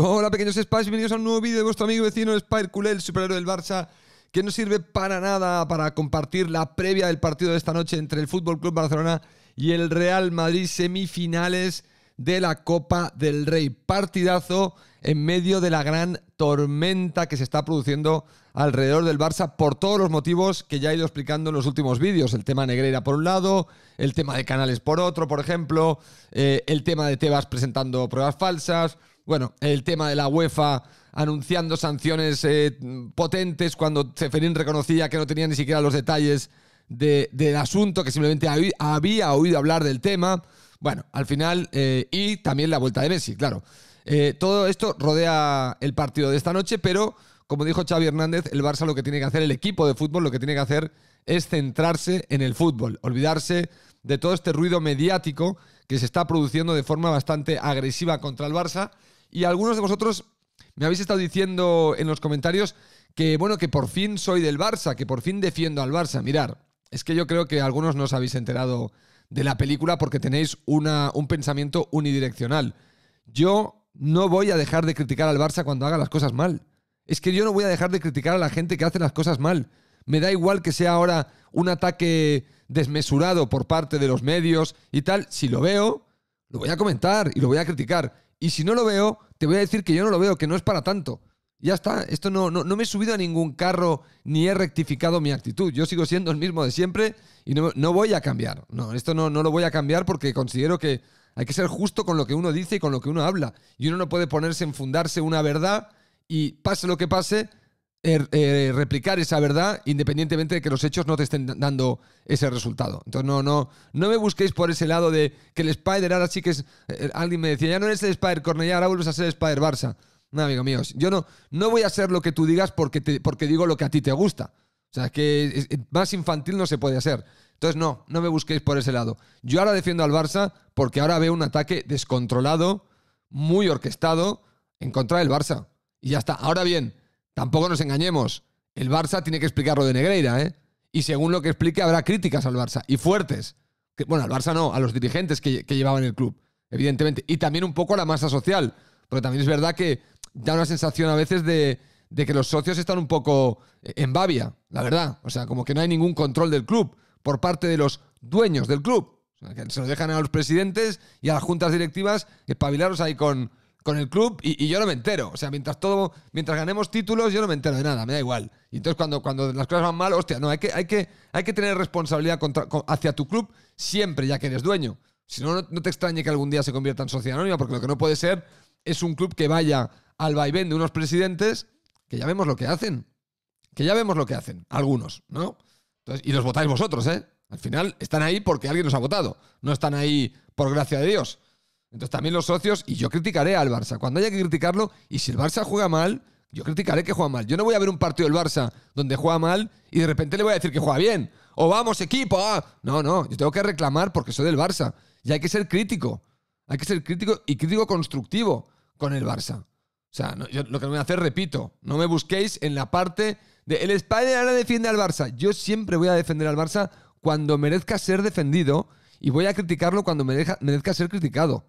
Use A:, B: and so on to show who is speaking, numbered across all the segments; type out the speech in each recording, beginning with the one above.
A: Hola pequeños Spies, bienvenidos a un nuevo vídeo de vuestro amigo vecino Spire Culé, el superhéroe del Barça, que no sirve para nada para compartir la previa del partido de esta noche entre el FC Barcelona y el Real Madrid semifinales de la Copa del Rey. Partidazo en medio de la gran tormenta que se está produciendo alrededor del Barça por todos los motivos que ya he ido explicando en los últimos vídeos. El tema negrera por un lado, el tema de Canales por otro, por ejemplo, eh, el tema de Tebas presentando pruebas falsas, bueno, el tema de la UEFA anunciando sanciones eh, potentes cuando Ceferín reconocía que no tenía ni siquiera los detalles del asunto, que simplemente había oído hablar del tema. Bueno, al final, eh, y también la vuelta de Messi, claro. Eh, todo esto rodea el partido de esta noche, pero como dijo Xavi Hernández, el Barça lo que tiene que hacer, el equipo de fútbol lo que tiene que hacer es centrarse en el fútbol, olvidarse de todo este ruido mediático que se está produciendo de forma bastante agresiva contra el Barça y algunos de vosotros me habéis estado diciendo en los comentarios que, bueno, que por fin soy del Barça, que por fin defiendo al Barça. Mirar, es que yo creo que algunos no os habéis enterado de la película porque tenéis una, un pensamiento unidireccional. Yo no voy a dejar de criticar al Barça cuando haga las cosas mal. Es que yo no voy a dejar de criticar a la gente que hace las cosas mal. Me da igual que sea ahora un ataque desmesurado por parte de los medios y tal. Si lo veo, lo voy a comentar y lo voy a criticar. Y si no lo veo, te voy a decir que yo no lo veo, que no es para tanto. Ya está, esto no, no, me he subido a ningún carro ni he rectificado mi actitud. Yo sigo siendo el mismo de siempre y no, voy a cambiar. No, esto no, no lo voy a cambiar porque considero que hay que ser justo con lo que uno dice y con lo que uno habla. Y uno no puede ponerse, en fundarse una verdad y pase lo que pase, Er, eh, replicar esa verdad independientemente de que los hechos no te estén dando ese resultado. Entonces, no, no, no me busquéis por ese lado de que el Spider ahora sí que es. Eh, alguien me decía, ya no eres el Spider Cornell, ahora vuelves a ser el Spider Barça. No, amigo mío, yo no, no voy a hacer lo que tú digas porque, porque digo lo que a ti te gusta. O sea, que más infantil no se puede hacer. Entonces, no, no me busquéis por ese lado. Yo ahora defiendo al Barça porque ahora veo un ataque descontrolado, muy orquestado, en contra del Barça. Y ya está. Ahora bien, Tampoco nos engañemos. El Barça tiene que explicarlo de Negreira, ¿eh? Y según lo que explique, habrá críticas al Barça. Y fuertes. bueno, al Barça no, a los dirigentes que, llevaban el club, evidentemente. Y también un poco a la masa social. Porque también es verdad que da una sensación a veces de, que los socios están un poco eh, en babia, la verdad. O sea, como que no hay ningún control del club por parte de los dueños del club. que se lo dejan a los presidentes y a las juntas directivas espabilaros ahí con, con el club y, yo no me entero. O sea, mientras todo, mientras ganemos títulos, yo no me entero de nada, me da igual. Y entonces cuando, cuando las cosas van mal, hostia, no, hay que, hay que, hay que tener responsabilidad contra, hacia tu club siempre, ya que eres dueño. Si no, no te extrañe que algún día se convierta en sociedad anónima, porque lo que no puede ser es un club que vaya al vaivén de unos presidentes que ya vemos lo que hacen. Que ya vemos lo que hacen, algunos, ¿no? Entonces, y los votáis vosotros, ¿eh? Al final están ahí porque alguien los ha votado. No están ahí por gracia de Dios. Entonces también los socios, y yo criticaré al Barça cuando haya que criticarlo, y si el Barça juega mal, yo criticaré que juega mal. Yo no voy a ver un partido del Barça donde juega mal y de repente le voy a decir que juega bien. O vamos, equipo. Ah. No, no, yo tengo que reclamar porque soy del Barça. Y hay que ser crítico. Hay que ser crítico y crítico constructivo con el Barça. O sea, lo que me voy a hacer, repito, no me busquéis en la parte de el Spider ahora defiende al Barça. Yo siempre voy a defender al Barça cuando merezca ser defendido y voy a criticarlo cuando merezca ser criticado.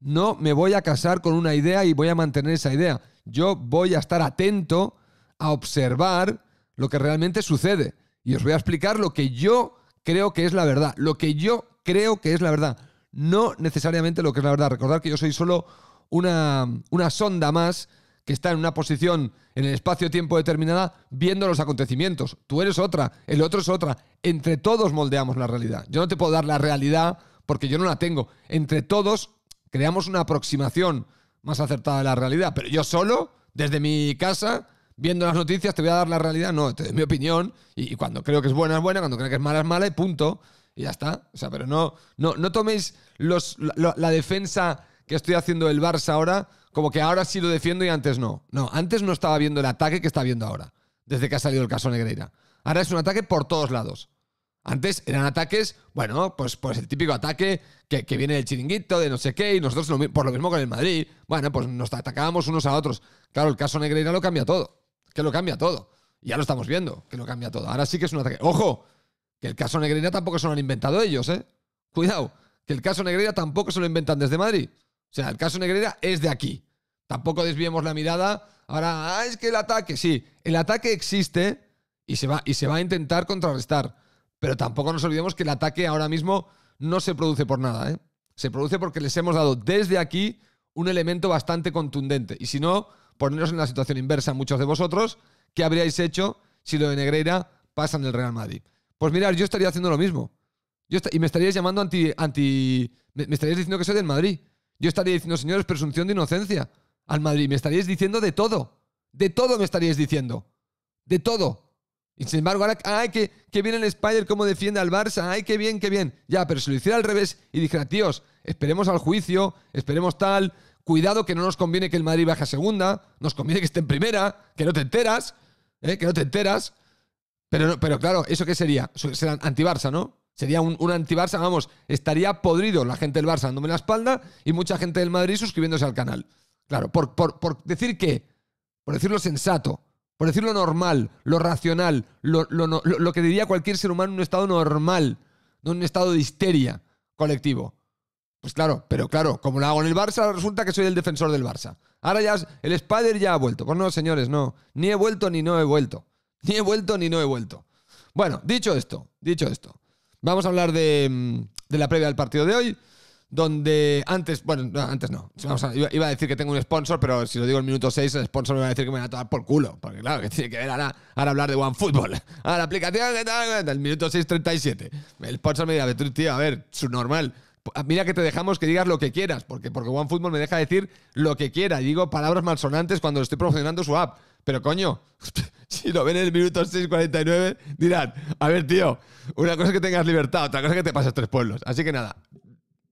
A: No me voy a casar con una idea y voy a mantener esa idea. Yo voy a estar atento a observar lo que realmente sucede. Y os voy a explicar lo que yo creo que es la verdad. Lo que yo creo que es la verdad. No necesariamente lo que es la verdad. Recordad que yo soy solo una, una sonda más que está en una posición en el espacio-tiempo determinada viendo los acontecimientos. Tú eres otra, el otro es otra. Entre todos moldeamos la realidad. Yo no te puedo dar la realidad porque yo no la tengo. Entre todos creamos una aproximación más acertada de la realidad. Pero yo solo, desde mi casa, viendo las noticias, te voy a dar la realidad. No, te doy mi opinión. Y, cuando creo que es buena, es buena. Cuando creo que es mala, es mala. Y punto. Y ya está. O sea, pero no, no, no toméis los, la, la defensa que estoy haciendo del Barça ahora como que ahora sí lo defiendo y antes no. No, antes no estaba viendo el ataque que está viendo ahora, desde que ha salido el caso Negreira. Ahora es un ataque por todos lados. Antes eran ataques, bueno, pues, pues el típico ataque que, viene del chiringuito, de no sé qué, y nosotros por lo mismo con el Madrid, bueno, pues nos atacábamos unos a otros. Claro, el caso Negreira lo cambia todo, que lo cambia todo. Ya lo estamos viendo, que lo cambia todo. Ahora sí que es un ataque. Ojo, que el caso Negreira tampoco se lo han inventado ellos, ¿eh? Cuidado, que el caso Negreira tampoco se lo inventan desde Madrid. O sea, el caso Negreira es de aquí. Tampoco desviemos la mirada. Ahora, ah, es que el ataque, sí, el ataque existe y se va, y se va a intentar contrarrestar pero tampoco nos olvidemos que el ataque ahora mismo no se produce por nada. ¿eh? Se produce porque les hemos dado desde aquí un elemento bastante contundente. Y si no, poneros en la situación inversa, muchos de vosotros, ¿qué habríais hecho si lo de Negreira pasa en el Real Madrid? Pues mirad, yo estaría haciendo lo mismo. Yo y me estaríais llamando anti, anti... Me, estaríais diciendo que soy del Madrid. Yo estaría diciendo, señores, presunción de inocencia al Madrid. Me estaríais diciendo de todo. De todo me estaríais diciendo. De todo. Y sin embargo, ahora, ay, que, que bien el Spider, cómo defiende al Barça, ay, qué bien, qué bien. Ya, pero si lo hiciera al revés y dijera, tíos, esperemos al juicio, esperemos tal, cuidado que no nos conviene que el Madrid baje a segunda, nos conviene que esté en primera, que no te enteras, ¿eh? que no te enteras. Pero, pero claro, ¿eso qué sería? Sería anti-Barça, ¿no? Sería un, un anti-Barça, vamos, estaría podrido la gente del Barça dándome la espalda y mucha gente del Madrid suscribiéndose al canal. Claro, por, por, por decir qué, por decirlo sensato, por decir lo normal, lo racional, lo, que diría cualquier ser humano en un estado normal, no en un estado de histeria colectivo. Pues claro, pero claro, como lo hago en el Barça, resulta que soy el defensor del Barça. Ahora ya el Spider ya ha vuelto. Pues no, señores, no. Ni he vuelto ni no he vuelto. Ni he vuelto ni no he vuelto. Bueno, dicho esto, dicho esto, vamos a hablar de, mm, de la previa del partido de hoy donde antes, bueno, antes no, iba, a decir que tengo un sponsor, pero si lo digo en minuto 6, el sponsor me va a decir que me va a tomar por culo, porque claro, que tiene que ver ahora, hablar de OneFootball, ahora la aplicación que tal, el minuto 6.37. El sponsor me dirá, tío, a ver, su normal, pues, mira que te dejamos que digas lo que quieras, porque, porque OneFootball me deja decir lo que quiera, digo palabras malsonantes cuando estoy promocionando su app, pero coño, si lo ven en el minuto 6.49, dirán, a ver, tío, una cosa es que tengas libertad, otra cosa es que te pases tres pueblos. Así que nada,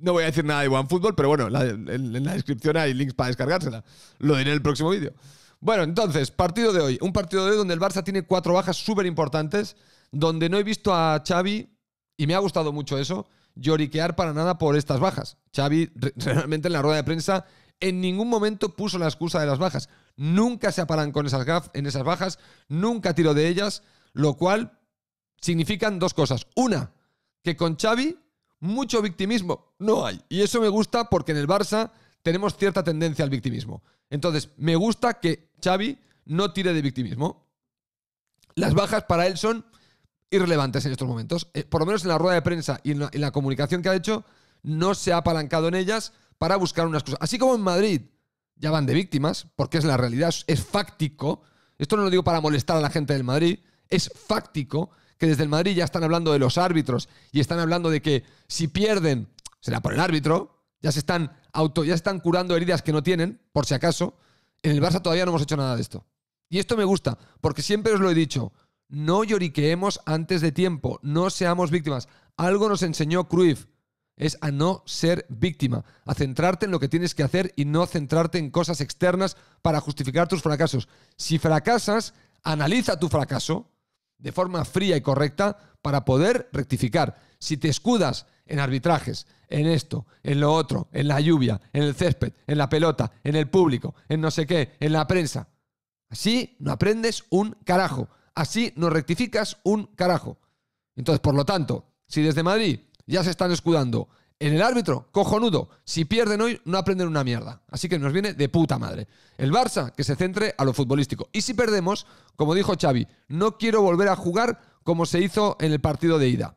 A: no voy a decir nada de OneFootball, pero bueno, en, la descripción hay links para descargársela. Lo diré en el próximo vídeo. Bueno, entonces, partido de hoy. Un partido de hoy donde el Barça tiene cuatro bajas súper importantes, donde no he visto a Xavi, y me ha gustado mucho eso, lloriquear para nada por estas bajas. Xavi realmente en la rueda de prensa en ningún momento puso la excusa de las bajas. Nunca se apalan con esas gaf en esas bajas, nunca tiró de ellas, lo cual significan dos cosas. Una, que con Xavi mucho victimismo no hay. Y eso me gusta porque en el Barça tenemos cierta tendencia al victimismo. Entonces, me gusta que Xavi no tire de victimismo. Las bajas para él son irrelevantes en estos momentos. Eh, por lo menos en la rueda de prensa y en la, comunicación que ha hecho, no se ha apalancado en ellas para buscar unas cosas. Así como en Madrid ya van de víctimas, porque es la realidad, es fáctico. Esto no lo digo para molestar a la gente del Madrid, es fáctico que desde el Madrid ya están hablando de los árbitros y están hablando de que si pierden, será por el árbitro, ya se están auto, ya están curando heridas que no tienen, por si acaso. En el Barça todavía no hemos hecho nada de esto. Y esto me gusta, porque siempre os lo he dicho, no lloriqueemos antes de tiempo, no seamos víctimas. Algo nos enseñó Cruyff, es a no ser víctima, a centrarte en lo que tienes que hacer y no centrarte en cosas externas para justificar tus fracasos. Si fracasas, analiza tu fracaso, de forma fría y correcta para poder rectificar. Si te escudas en arbitrajes, en esto, en lo otro, en la lluvia, en el césped, en la pelota, en el público, en no sé qué, en la prensa. Así no aprendes un carajo. Así no rectificas un carajo. Entonces, por lo tanto, si desde Madrid ya se están escudando en el árbitro, cojonudo. Si pierden hoy, no aprenden una mierda. Así que nos viene de puta madre. El Barça, que se centre a lo futbolístico. Y si perdemos, como dijo Xavi, no quiero volver a jugar como se hizo en el partido de ida.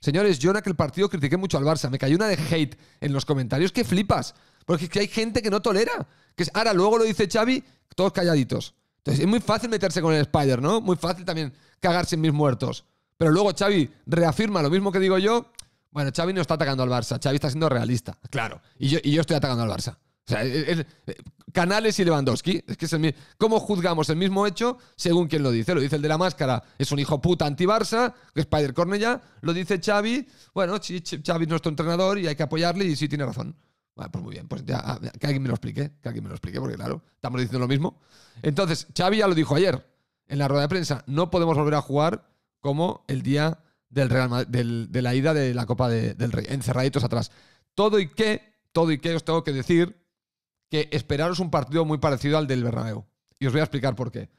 A: Señores, yo en aquel partido critiqué mucho al Barça. Me cayó una de hate en los comentarios que flipas. Porque es que hay gente que no tolera. Que ahora luego lo dice Xavi, todos calladitos. Entonces es muy fácil meterse con el Spider, ¿no? Muy fácil también cagarse en mis muertos. Pero luego Xavi reafirma lo mismo que digo yo bueno, Xavi no está atacando al Barça, Xavi está siendo realista, claro. Y yo, yo estoy atacando al Barça. O sea, eh, eh, eh, Canales y Lewandowski. Es que es el mismo. ¿Cómo juzgamos el mismo hecho según quien lo dice? Lo dice el de la máscara, es un hijo puta anti-Barça, Spider Cornella. Lo dice Xavi, bueno, Xavi es nuestro entrenador y hay que apoyarle y sí tiene razón. Bueno, pues muy bien, pues ah, ya, que alguien me lo explique, que alguien me lo explique, porque claro, estamos diciendo lo mismo. Entonces, Xavi ya lo dijo ayer en la rueda de prensa, no podemos volver a jugar como el día del Real de la ida de la Copa del Rey, encerraditos atrás. Todo y que, todo y qué os tengo que decir que esperaros un partido muy parecido al del Bernabéu. Y os voy a explicar por qué.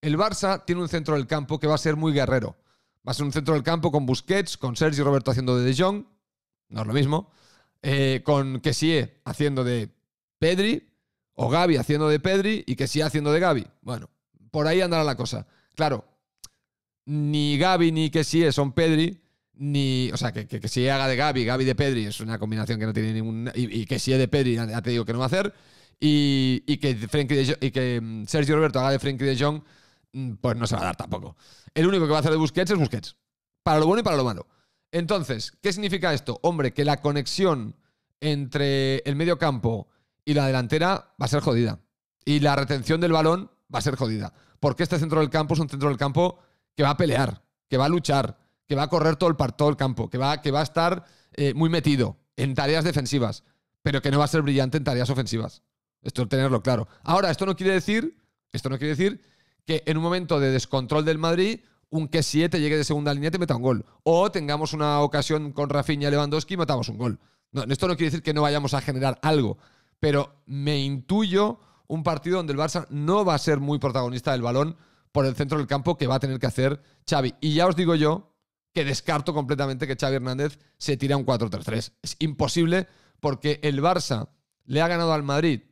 A: El Barça tiene un centro del campo que va a ser muy guerrero. Va a ser un centro del campo con Busquets, con Sergio Roberto haciendo de De Jong, no es lo mismo, eh, con Kessie haciendo de Pedri, o Gaby haciendo de Pedri y Kessie haciendo de Gaby. Bueno, por ahí andará la cosa. Claro, ni Gaby ni que sí eh, son Pedri, ni. O sea, que, que, si haga de Gaby, Gaby de Pedri es una combinación que no tiene ningún. Y, que si de Pedri, ya te digo que no va a hacer. Y, y, que, y que mm, Sergio Roberto haga de Frenkie de Jong, mm, pues no se va a dar tampoco. El único que va a hacer de Busquets es Busquets. Para lo bueno y para lo malo. Entonces, ¿qué significa esto? Hombre, que la conexión entre el medio campo y la delantera va a ser jodida. Y la retención del balón va a ser jodida. Porque este centro del campo es un centro del campo que va a pelear, que va a luchar, que va a correr todo el, todo el campo, que va, que va a estar eh, muy metido en tareas defensivas, pero que no va a ser brillante en tareas ofensivas. Esto tenerlo claro. Ahora, esto no quiere decir, esto no quiere decir que en un momento de descontrol del Madrid, un que 7 llegue de segunda línea y te meta un gol. O tengamos una ocasión con Rafinha Lewandowski y matamos un gol. esto no quiere decir que no vayamos a generar algo, pero me intuyo un partido donde el Barça no va a ser muy protagonista del balón por el centro del campo que va a tener que hacer Xavi. Y ya os digo yo que descarto completamente que Xavi Hernández se tire a un 4-3-3. Es imposible porque el Barça le ha ganado al Madrid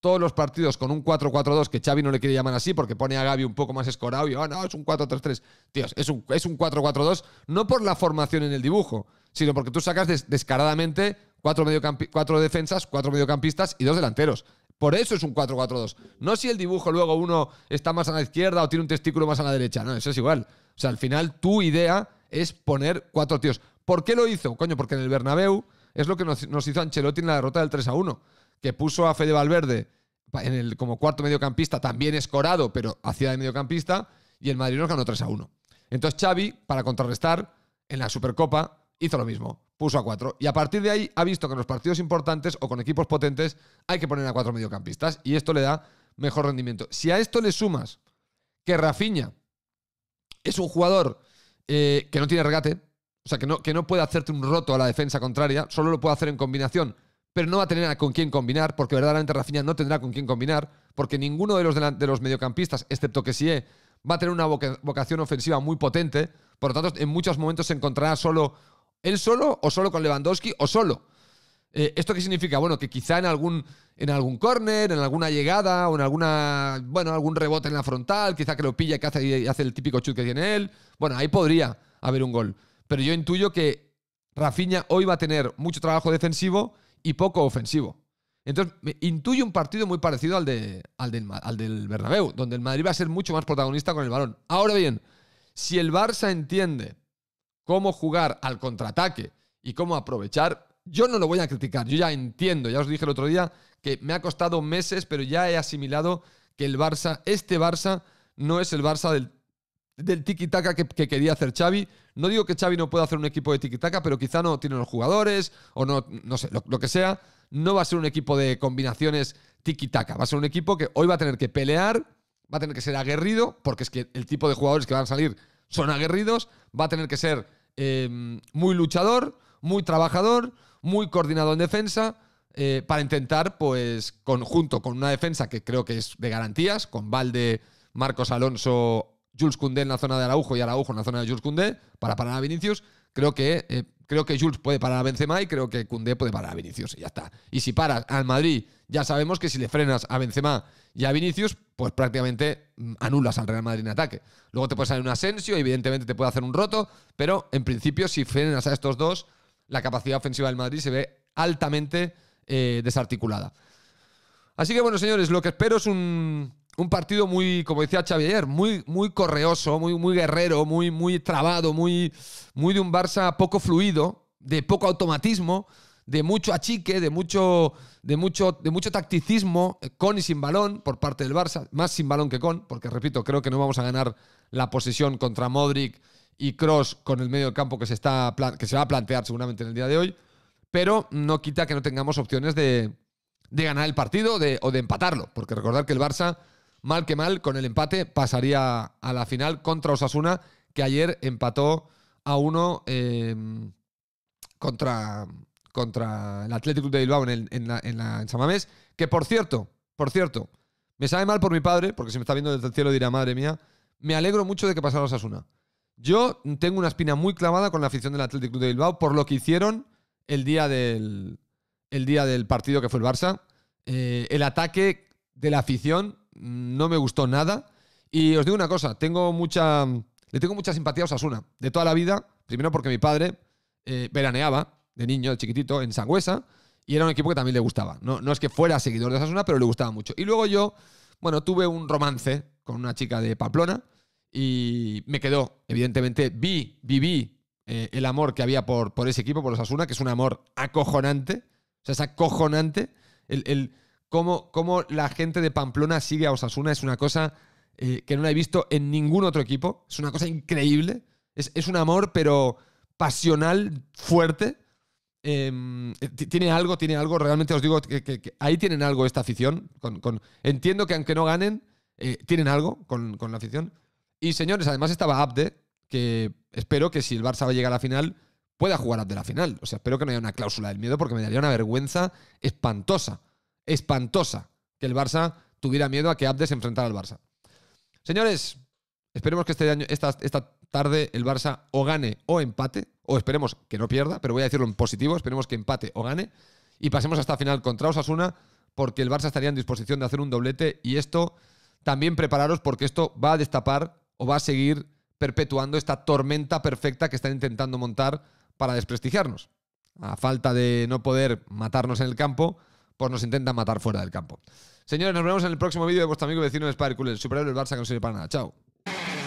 A: todos los partidos con un 4-4-2, que Xavi no le quiere llamar así porque pone a Gaby un poco más escorado y, ah, no, es un 4-3-3. Tíos, es un, es un 4-4-2, no por la formación en el dibujo, sino porque tú sacas descaradamente cuatro, cuatro defensas, cuatro mediocampistas y dos delanteros. Por eso es un 4-4-2. No si el dibujo luego uno está más a la izquierda o tiene un testículo más a la derecha. No, eso es igual. O sea, al final tu idea es poner cuatro tíos. ¿Por qué lo hizo? Coño, porque en el Bernabéu es lo que nos, hizo Ancelotti en la derrota del 3-1, que puso a Fede Valverde en el, como cuarto mediocampista, también escorado, pero hacia de mediocampista, y el Madrid nos ganó 3-1. Entonces Xavi, para contrarrestar, en la Supercopa hizo lo mismo puso a cuatro. Y a partir de ahí ha visto que en los partidos importantes o con equipos potentes hay que poner a cuatro mediocampistas y esto le da mejor rendimiento. Si a esto le sumas que Rafinha es un jugador eh, que no tiene regate, o sea, que no, que no puede hacerte un roto a la defensa contraria, solo lo puede hacer en combinación, pero no va a tener con quién combinar, porque verdaderamente Rafiña no tendrá con quién combinar, porque ninguno de los, de los mediocampistas, excepto que si va a tener una vocación ofensiva muy potente, por lo tanto, en muchos momentos se encontrará solo ¿Él solo o solo con Lewandowski o solo? Eh, ¿Esto qué significa? Bueno, que quizá en algún, en algún córner, en alguna llegada o en alguna, bueno, algún rebote en la frontal, quizá que lo pilla que hace, y hace el típico chute que tiene él. Bueno, ahí podría haber un gol. Pero yo intuyo que Rafinha hoy va a tener mucho trabajo defensivo y poco ofensivo. Entonces, intuyo un partido muy parecido al, de, al, del, al del Bernabéu, donde el Madrid va a ser mucho más protagonista con el balón. Ahora bien, si el Barça entiende cómo jugar al contraataque y cómo aprovechar, yo no lo voy a criticar. Yo ya entiendo, ya os dije el otro día que me ha costado meses, pero ya he asimilado que el Barça, este Barça, no es el Barça del, tiki-taka que, quería hacer Xavi. No digo que Xavi no pueda hacer un equipo de tiki-taka, pero quizá no tiene los jugadores o no, no sé, lo, lo que sea. No va a ser un equipo de combinaciones tiki-taka. Va a ser un equipo que hoy va a tener que pelear, va a tener que ser aguerrido, porque es que el tipo de jugadores que van a salir son aguerridos, va a tener que ser eh, muy luchador, muy trabajador, muy coordinado en defensa, eh, para intentar, pues, conjunto con una defensa que creo que es de garantías, con Valde, Marcos Alonso, Jules Cundé en la zona de Araujo y Araujo en la zona de Jules Cundé, para parar a Vinicius, creo que, eh, creo que Jules puede parar a Benzema y creo que Cundé puede parar a Vinicius y ya está. Y si paras al Madrid, ya sabemos que si le frenas a Benzema y a Vinicius, pues prácticamente mm, anulas al Real Madrid en ataque. Luego te puede salir un Asensio, evidentemente te puede hacer un roto, pero en principio, si frenas a estos dos, la capacidad ofensiva del Madrid se ve altamente eh, desarticulada. Así que bueno, señores, lo que espero es un, un partido muy, como decía Xavi ayer, muy, muy correoso, muy, muy guerrero, muy, muy trabado, muy, muy de un Barça poco fluido, de poco automatismo, de mucho achique, de mucho, de mucho, de mucho tacticismo eh, con y sin balón por parte del Barça, más sin balón que con, porque repito, creo que no vamos a ganar la posición contra Modric y Cross con el medio campo que se, está, que se va a plantear seguramente en el día de hoy, pero no quita que no tengamos opciones de, de ganar el partido o de empatarlo, porque recordar que el Barça, mal que mal, con el empate pasaría a la final contra Osasuna, que ayer empató a uno em, contra, contra el Atlético de Bilbao en, la, en, Que por cierto, por cierto, me sabe mal por mi padre, porque si me está viendo desde el cielo dirá, madre mía, me alegro mucho de que pasara Osasuna. Yo tengo una espina muy clavada con la afición del Atlético de Bilbao por lo que hicieron el día del, el día del partido que fue el Barça. Eh, el ataque de la afición no me gustó nada. Y os digo una cosa, tengo mucha, le tengo mucha simpatía a Osasuna de toda la vida. Primero porque mi padre eh, veraneaba de niño, chiquitito, en Sangüesa, y era un equipo que también le gustaba. No, no es que fuera seguidor de Osasuna, pero le gustaba mucho. Y luego yo, bueno, tuve un romance con una chica de Pamplona y me quedó, evidentemente, vi, viví eh, el amor que había por, por ese equipo, por Osasuna, que es un amor acojonante, o sea, es acojonante. El, el cómo, la gente de Pamplona sigue a Osasuna es una cosa eh, que no la he visto en ningún otro equipo, es una cosa increíble, es, es un amor, pero pasional, fuerte. Em, eh, tiene algo, tiene algo, realmente os digo que, ahí tienen algo esta afición. entiendo que aunque no ganen, eh, tienen algo con, la afición. Y señores, además estaba Abde, que espero que si el Barça va a llegar a la final, pueda jugar Abde la final. O sea, espero que no haya una cláusula del miedo porque me daría una vergüenza espantosa, espantosa, que el Barça tuviera miedo a que Abde se enfrentara al Barça. Señores, esperemos que este año, esta, esta tarde el Barça o gane o empate, o esperemos que no pierda, pero voy a decirlo en positivo, esperemos que empate o gane, y pasemos hasta final contra Osasuna, porque el Barça estaría en disposición de hacer un doblete y esto también prepararos porque esto va a destapar o va a seguir perpetuando esta tormenta perfecta que están intentando montar para desprestigiarnos. A falta de no poder matarnos en el campo, pues nos intentan matar fuera del campo. Señores, nos vemos en el próximo vídeo de vuestro amigo vecino de Spider el superhéroe del Barça que no sirve para nada. Chao.